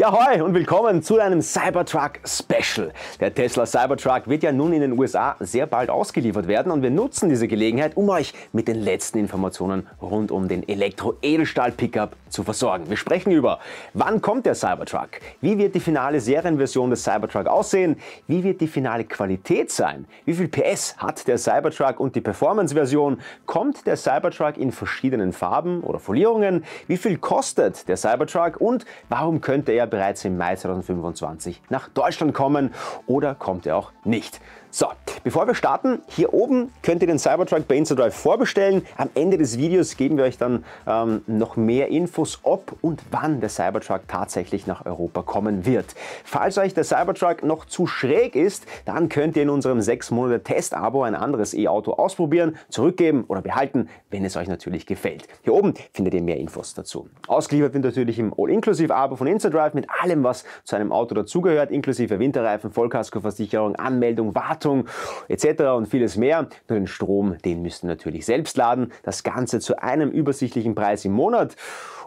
Ja, hoi und willkommen zu einem Cybertruck Special. Der Tesla Cybertruck wird ja nun in den USA sehr bald ausgeliefert werden und wir nutzen diese Gelegenheit, um euch mit den letzten Informationen rund um den Elektro-Edelstahl-Pickup zu versorgen. Wir sprechen über, wann kommt der Cybertruck? Wie wird die finale Serienversion des Cybertruck aussehen? Wie wird die finale Qualität sein? Wie viel PS hat der Cybertruck und die Performance-Version? Kommt der Cybertruck in verschiedenen Farben oder Folierungen? Wie viel kostet der Cybertruck und warum könnte er bereits im Mai 2025 nach Deutschland kommen oder kommt er auch nicht. So, bevor wir starten, hier oben könnt ihr den Cybertruck bei InstaDrive vorbestellen. Am Ende des Videos geben wir euch dann ähm, noch mehr Infos, ob und wann der Cybertruck tatsächlich nach Europa kommen wird. Falls euch der Cybertruck noch zu schräg ist, dann könnt ihr in unserem 6 Monate Test-Abo ein anderes E-Auto ausprobieren, zurückgeben oder behalten, wenn es euch natürlich gefällt. Hier oben findet ihr mehr Infos dazu. Ausgeliefert wird natürlich im All-Inclusive-Abo von InstaDrive mit allem, was zu einem Auto dazugehört, inklusive Winterreifen, Vollkaskoversicherung, Anmeldung, Wartung, Wartung etc. und vieles mehr. Nur den Strom, den müsst ihr natürlich selbst laden. Das Ganze zu einem übersichtlichen Preis im Monat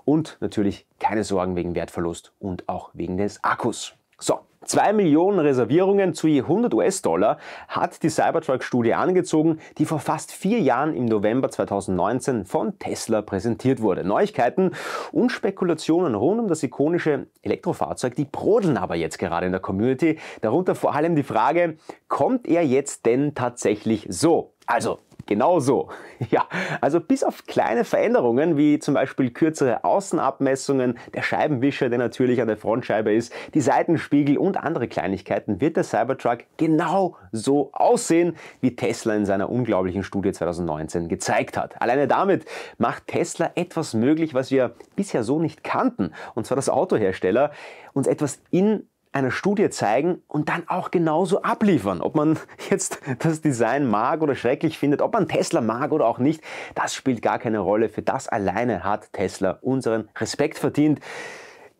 und natürlich keine Sorgen wegen Wertverlust und auch wegen des Akkus. So, 2 Millionen Reservierungen zu je 100 US-Dollar hat die Cybertruck-Studie angezogen, die vor fast vier Jahren im November 2019 von Tesla präsentiert wurde. Neuigkeiten und Spekulationen rund um das ikonische Elektrofahrzeug, die brodeln aber jetzt gerade in der Community. Darunter vor allem die Frage, kommt er jetzt denn tatsächlich so? Also, genauso. Ja, also bis auf kleine Veränderungen wie zum Beispiel kürzere Außenabmessungen, der Scheibenwischer, der natürlich an der Frontscheibe ist, die Seitenspiegel und andere Kleinigkeiten wird der Cybertruck genau so aussehen, wie Tesla in seiner unglaublichen Studie 2019 gezeigt hat. Alleine damit macht Tesla etwas möglich, was wir bisher so nicht kannten, und zwar dass Autohersteller uns etwas in einer Studie zeigen und dann auch genauso abliefern. Ob man jetzt das Design mag oder schrecklich findet, ob man Tesla mag oder auch nicht, das spielt gar keine Rolle. Für das alleine hat Tesla unseren Respekt verdient.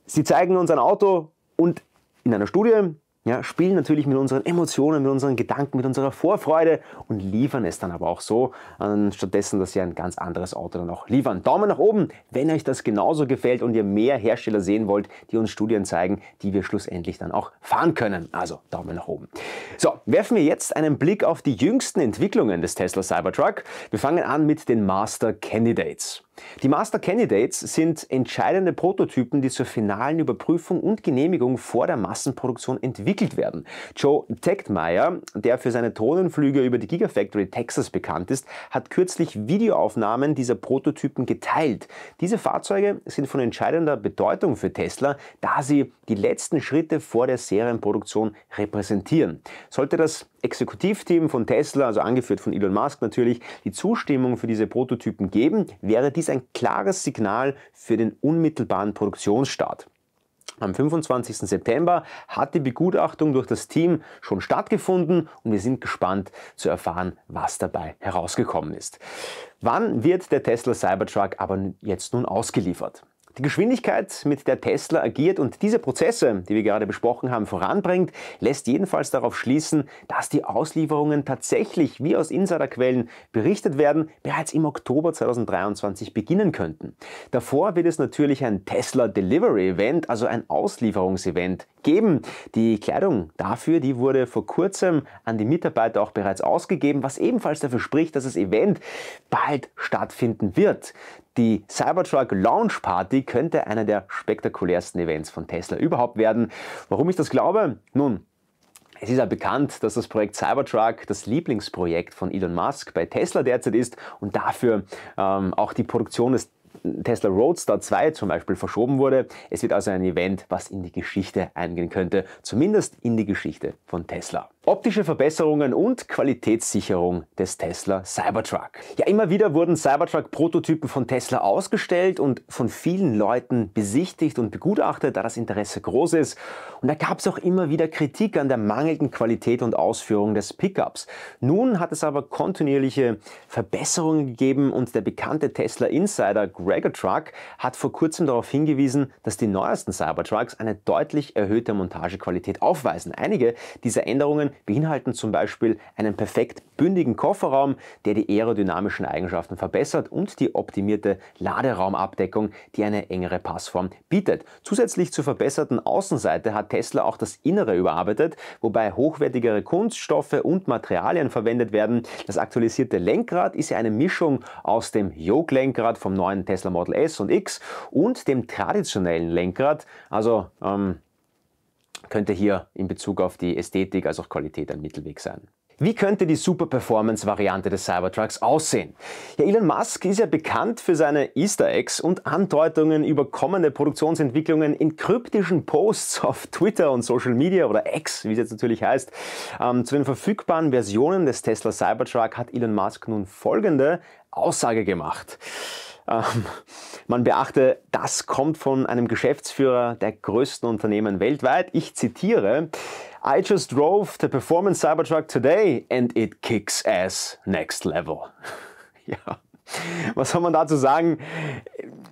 Sie zeigen uns ein Auto und in einer Studie ja, spielen natürlich mit unseren Emotionen, mit unseren Gedanken, mit unserer Vorfreude und liefern es dann aber auch so, stattdessen, dass sie ein ganz anderes Auto dann auch liefern. Daumen nach oben, wenn euch das genauso gefällt und ihr mehr Hersteller sehen wollt, die uns Studien zeigen, die wir schlussendlich dann auch fahren können. Also Daumen nach oben. So, werfen wir jetzt einen Blick auf die jüngsten Entwicklungen des Tesla Cybertruck. Wir fangen an mit den Master Candidates. Die Master Candidates sind entscheidende Prototypen, die zur finalen Überprüfung und Genehmigung vor der Massenproduktion entwickelt werden. Joe Techtmeier, der für seine Drohnenflüge über die Gigafactory Texas bekannt ist, hat kürzlich Videoaufnahmen dieser Prototypen geteilt. Diese Fahrzeuge sind von entscheidender Bedeutung für Tesla, da sie die letzten Schritte vor der Serienproduktion repräsentieren. Sollte das Exekutivteam von Tesla, also angeführt von Elon Musk natürlich, die Zustimmung für diese Prototypen geben, wäre dies ein klares Signal für den unmittelbaren Produktionsstart. Am 25. September hat die Begutachtung durch das Team schon stattgefunden und wir sind gespannt zu erfahren, was dabei herausgekommen ist. Wann wird der Tesla Cybertruck aber jetzt nun ausgeliefert? Die Geschwindigkeit, mit der Tesla agiert und diese Prozesse, die wir gerade besprochen haben, voranbringt, lässt jedenfalls darauf schließen, dass die Auslieferungen tatsächlich, wie aus Insiderquellen berichtet werden, bereits im Oktober 2023 beginnen könnten. Davor wird es natürlich ein Tesla Delivery Event, also ein Auslieferungsevent geben. Die Kleidung dafür, die wurde vor kurzem an die Mitarbeiter auch bereits ausgegeben, was ebenfalls dafür spricht, dass das Event bald stattfinden wird. Die Cybertruck Launch Party könnte einer der spektakulärsten Events von Tesla überhaupt werden. Warum ich das glaube? Nun, es ist ja bekannt, dass das Projekt Cybertruck das Lieblingsprojekt von Elon Musk bei Tesla derzeit ist und dafür ähm, auch die Produktion des Tesla Roadster 2 zum Beispiel verschoben wurde. Es wird also ein Event, was in die Geschichte eingehen könnte, zumindest in die Geschichte von Tesla. Optische Verbesserungen und Qualitätssicherung des Tesla Cybertruck. Ja, immer wieder wurden Cybertruck-Prototypen von Tesla ausgestellt und von vielen Leuten besichtigt und begutachtet, da das Interesse groß ist. Und da gab es auch immer wieder Kritik an der mangelnden Qualität und Ausführung des Pickups. Nun hat es aber kontinuierliche Verbesserungen gegeben und der bekannte Tesla Insider Gregor Truck hat vor kurzem darauf hingewiesen, dass die neuesten Cybertrucks eine deutlich erhöhte Montagequalität aufweisen. Einige dieser Änderungen beinhalten zum Beispiel einen perfekt bündigen Kofferraum, der die aerodynamischen Eigenschaften verbessert und die optimierte Laderaumabdeckung, die eine engere Passform bietet. Zusätzlich zur verbesserten Außenseite hat Tesla auch das Innere überarbeitet, wobei hochwertigere Kunststoffe und Materialien verwendet werden. Das aktualisierte Lenkrad ist ja eine Mischung aus dem Yoke-Lenkrad vom neuen Tesla Model S und X und dem traditionellen Lenkrad. Also ähm, könnte hier in Bezug auf die Ästhetik als auch Qualität ein Mittelweg sein. Wie könnte die Super-Performance-Variante des Cybertrucks aussehen? Ja, Elon Musk ist ja bekannt für seine Easter Eggs und Andeutungen über kommende Produktionsentwicklungen in kryptischen Posts auf Twitter und Social Media oder X, wie es jetzt natürlich heißt. Ähm, zu den verfügbaren Versionen des Tesla Cybertruck hat Elon Musk nun folgende Aussage gemacht. Ähm, man beachte, das kommt von einem Geschäftsführer der größten Unternehmen weltweit. Ich zitiere, I just drove the Performance Cybertruck today and it kicks ass next level. ja. Was soll man dazu sagen?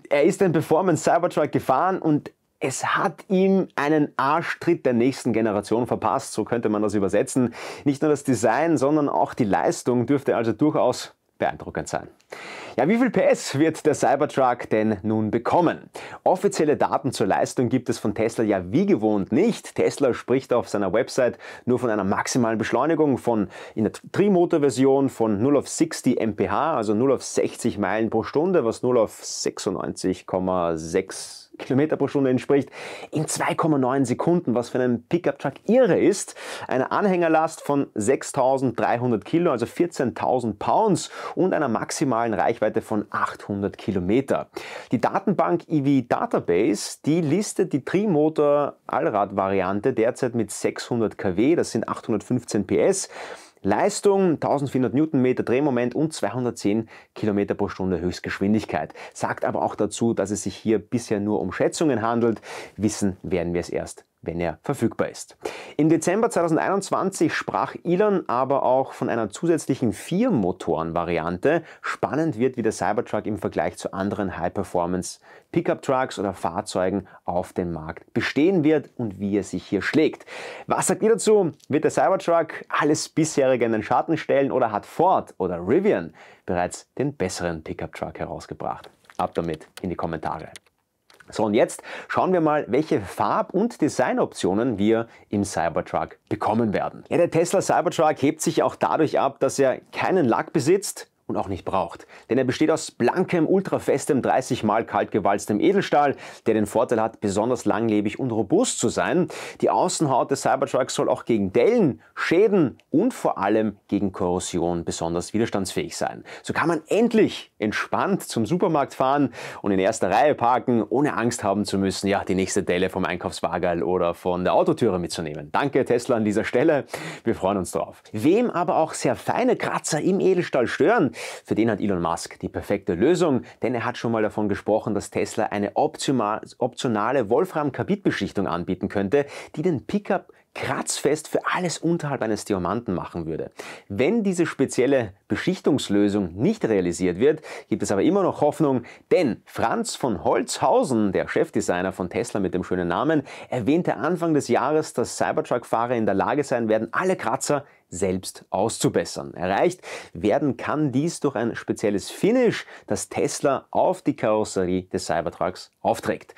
Er ist den Performance Cybertruck gefahren und es hat ihm einen Arschtritt der nächsten Generation verpasst, so könnte man das übersetzen. Nicht nur das Design, sondern auch die Leistung dürfte also durchaus beeindruckend sein. Ja, wie viel PS wird der Cybertruck denn nun bekommen? Offizielle Daten zur Leistung gibt es von Tesla ja wie gewohnt nicht. Tesla spricht auf seiner Website nur von einer maximalen Beschleunigung von in der Trimotor-Version von 0 auf 60 mph, also 0 auf 60 Meilen pro Stunde, was 0 auf 96,6 Kilometer pro Stunde entspricht, in 2,9 Sekunden, was für einen Pickup-Truck irre ist. Eine Anhängerlast von 6.300 Kilo, also 14.000 Pounds und einer maximalen Reichweite von 800 Kilometer. Die Datenbank EV Database, die listet die Trimotor-Allrad-Variante derzeit mit 600 kW, das sind 815 PS Leistung 1400 Newtonmeter Drehmoment und 210 Kilometer pro Stunde Höchstgeschwindigkeit. Sagt aber auch dazu, dass es sich hier bisher nur um Schätzungen handelt. Wissen werden wir es erst wenn er verfügbar ist. Im Dezember 2021 sprach Elon aber auch von einer zusätzlichen Vier-Motoren-Variante. Spannend wird, wie der Cybertruck im Vergleich zu anderen High-Performance-Pickup-Trucks oder Fahrzeugen auf dem Markt bestehen wird und wie er sich hier schlägt. Was sagt ihr dazu? Wird der Cybertruck alles bisherige in den Schatten stellen oder hat Ford oder Rivian bereits den besseren Pickup-Truck herausgebracht? Ab damit in die Kommentare. So, und jetzt schauen wir mal, welche Farb- und Designoptionen wir im Cybertruck bekommen werden. Ja, der Tesla Cybertruck hebt sich auch dadurch ab, dass er keinen Lack besitzt, und auch nicht braucht. Denn er besteht aus blankem, ultrafestem, 30 mal kaltgewalztem Edelstahl, der den Vorteil hat, besonders langlebig und robust zu sein. Die Außenhaut des Cybertrucks soll auch gegen Dellen, Schäden und vor allem gegen Korrosion besonders widerstandsfähig sein. So kann man endlich entspannt zum Supermarkt fahren und in erster Reihe parken, ohne Angst haben zu müssen, ja, die nächste Delle vom Einkaufswagen oder von der Autotüre mitzunehmen. Danke Tesla an dieser Stelle, wir freuen uns drauf. Wem aber auch sehr feine Kratzer im Edelstahl stören, für den hat Elon Musk die perfekte Lösung, denn er hat schon mal davon gesprochen, dass Tesla eine optionale Wolfram-Kabit-Beschichtung anbieten könnte, die den Pickup kratzfest für alles unterhalb eines Diamanten machen würde. Wenn diese spezielle Beschichtungslösung nicht realisiert wird, gibt es aber immer noch Hoffnung, denn Franz von Holzhausen, der Chefdesigner von Tesla mit dem schönen Namen, erwähnte Anfang des Jahres, dass Cybertruck-Fahrer in der Lage sein werden, alle Kratzer selbst auszubessern. Erreicht werden kann dies durch ein spezielles Finish, das Tesla auf die Karosserie des Cybertrucks aufträgt.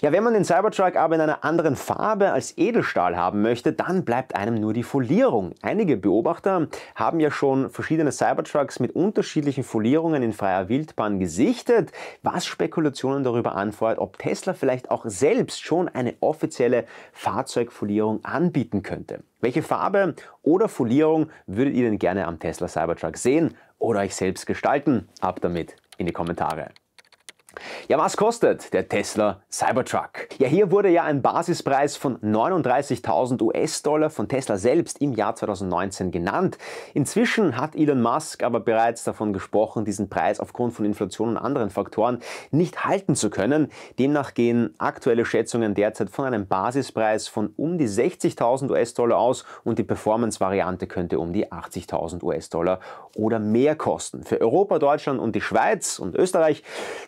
Ja, wenn man den Cybertruck aber in einer anderen Farbe als Edelstahl haben möchte, dann bleibt einem nur die Folierung. Einige Beobachter haben ja schon verschiedene Cybertrucks mit unterschiedlichen Folierungen in freier Wildbahn gesichtet, was Spekulationen darüber anfordert, ob Tesla vielleicht auch selbst schon eine offizielle Fahrzeugfolierung anbieten könnte. Welche Farbe oder Folierung würdet ihr denn gerne am Tesla Cybertruck sehen oder euch selbst gestalten? Ab damit in die Kommentare. Ja, was kostet der Tesla Cybertruck? Ja, hier wurde ja ein Basispreis von 39.000 US-Dollar von Tesla selbst im Jahr 2019 genannt. Inzwischen hat Elon Musk aber bereits davon gesprochen, diesen Preis aufgrund von Inflation und anderen Faktoren nicht halten zu können. Demnach gehen aktuelle Schätzungen derzeit von einem Basispreis von um die 60.000 US-Dollar aus und die Performance-Variante könnte um die 80.000 US-Dollar oder mehr kosten. Für Europa, Deutschland und die Schweiz und Österreich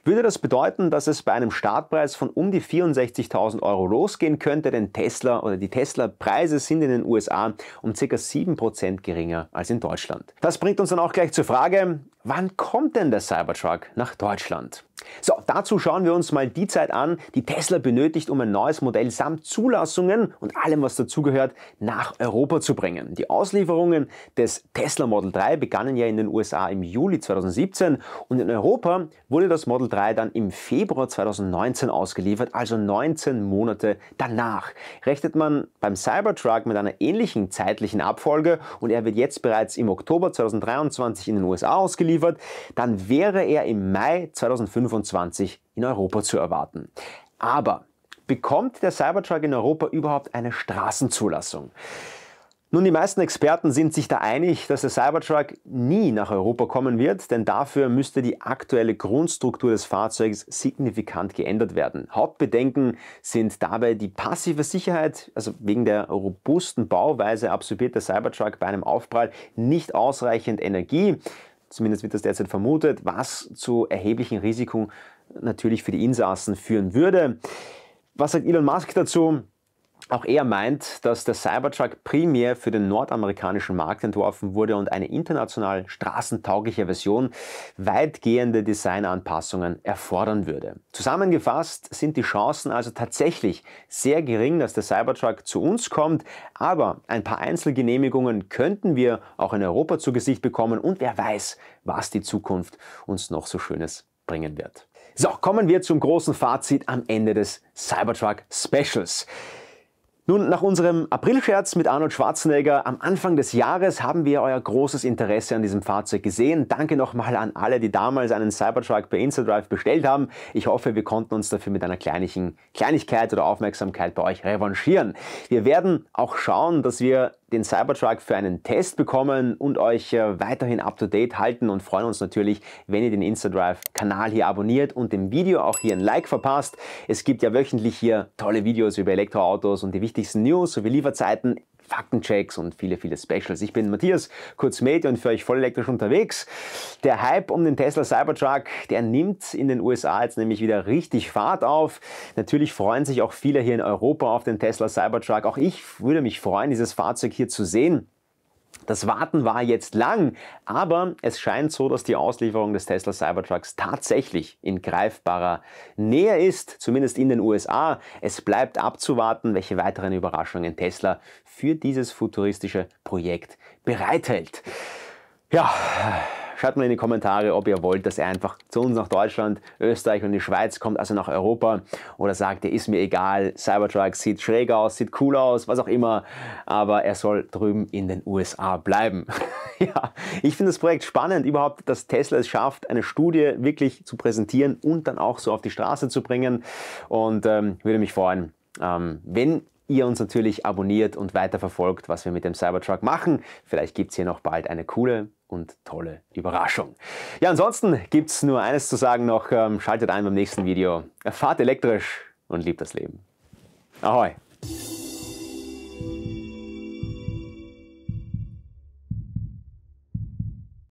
würde das bedeuten, bedeuten, dass es bei einem Startpreis von um die 64.000 Euro losgehen könnte, denn Tesla oder die Tesla-Preise sind in den USA um ca. 7% geringer als in Deutschland. Das bringt uns dann auch gleich zur Frage, Wann kommt denn der Cybertruck nach Deutschland? So, dazu schauen wir uns mal die Zeit an, die Tesla benötigt, um ein neues Modell samt Zulassungen und allem, was dazugehört, nach Europa zu bringen. Die Auslieferungen des Tesla Model 3 begannen ja in den USA im Juli 2017 und in Europa wurde das Model 3 dann im Februar 2019 ausgeliefert, also 19 Monate danach. Rechnet man beim Cybertruck mit einer ähnlichen zeitlichen Abfolge und er wird jetzt bereits im Oktober 2023 in den USA ausgeliefert, geliefert, dann wäre er im Mai 2025 in Europa zu erwarten. Aber bekommt der Cybertruck in Europa überhaupt eine Straßenzulassung? Nun, die meisten Experten sind sich da einig, dass der Cybertruck nie nach Europa kommen wird, denn dafür müsste die aktuelle Grundstruktur des Fahrzeugs signifikant geändert werden. Hauptbedenken sind dabei die passive Sicherheit, also wegen der robusten Bauweise absorbiert der Cybertruck bei einem Aufprall nicht ausreichend Energie zumindest wird das derzeit vermutet, was zu erheblichen Risiken natürlich für die Insassen führen würde. Was sagt Elon Musk dazu? auch er meint, dass der Cybertruck primär für den nordamerikanischen Markt entworfen wurde und eine international straßentaugliche Version weitgehende Designanpassungen erfordern würde. Zusammengefasst sind die Chancen also tatsächlich sehr gering, dass der Cybertruck zu uns kommt, aber ein paar Einzelgenehmigungen könnten wir auch in Europa zu Gesicht bekommen und wer weiß, was die Zukunft uns noch so Schönes bringen wird. So, kommen wir zum großen Fazit am Ende des Cybertruck Specials. Nun, nach unserem Aprilscherz mit Arnold Schwarzenegger am Anfang des Jahres haben wir euer großes Interesse an diesem Fahrzeug gesehen. Danke nochmal an alle, die damals einen Cybertruck bei Instadrive bestellt haben. Ich hoffe, wir konnten uns dafür mit einer kleinlichen Kleinigkeit oder Aufmerksamkeit bei euch revanchieren. Wir werden auch schauen, dass wir den Cybertruck für einen Test bekommen und euch äh, weiterhin up-to-date halten und freuen uns natürlich, wenn ihr den InstaDrive-Kanal hier abonniert und dem Video auch hier ein Like verpasst. Es gibt ja wöchentlich hier tolle Videos über Elektroautos und die wichtigsten News sowie Lieferzeiten Faktenchecks und viele, viele Specials. Ich bin Matthias, kurz Mate und für euch voll elektrisch unterwegs. Der Hype um den Tesla Cybertruck, der nimmt in den USA jetzt nämlich wieder richtig Fahrt auf. Natürlich freuen sich auch viele hier in Europa auf den Tesla Cybertruck. Auch ich würde mich freuen, dieses Fahrzeug hier zu sehen. Das Warten war jetzt lang, aber es scheint so, dass die Auslieferung des Tesla Cybertrucks tatsächlich in greifbarer Nähe ist, zumindest in den USA. Es bleibt abzuwarten, welche weiteren Überraschungen Tesla für dieses futuristische Projekt bereithält. Ja, schreibt mal in die Kommentare, ob ihr wollt, dass er einfach zu uns nach Deutschland, Österreich und die Schweiz kommt, also nach Europa. Oder sagt ihr, ist mir egal, Cybertruck sieht schräg aus, sieht cool aus, was auch immer. Aber er soll drüben in den USA bleiben. ja, ich finde das Projekt spannend, überhaupt, dass Tesla es schafft, eine Studie wirklich zu präsentieren und dann auch so auf die Straße zu bringen. Und ähm, würde mich freuen, ähm, wenn ihr uns natürlich abonniert und weiterverfolgt, was wir mit dem Cybertruck machen. Vielleicht gibt es hier noch bald eine coole und tolle Überraschung. Ja, ansonsten gibt es nur eines zu sagen noch. Ähm, schaltet ein beim nächsten Video. Erfahrt elektrisch und liebt das Leben. Ahoi!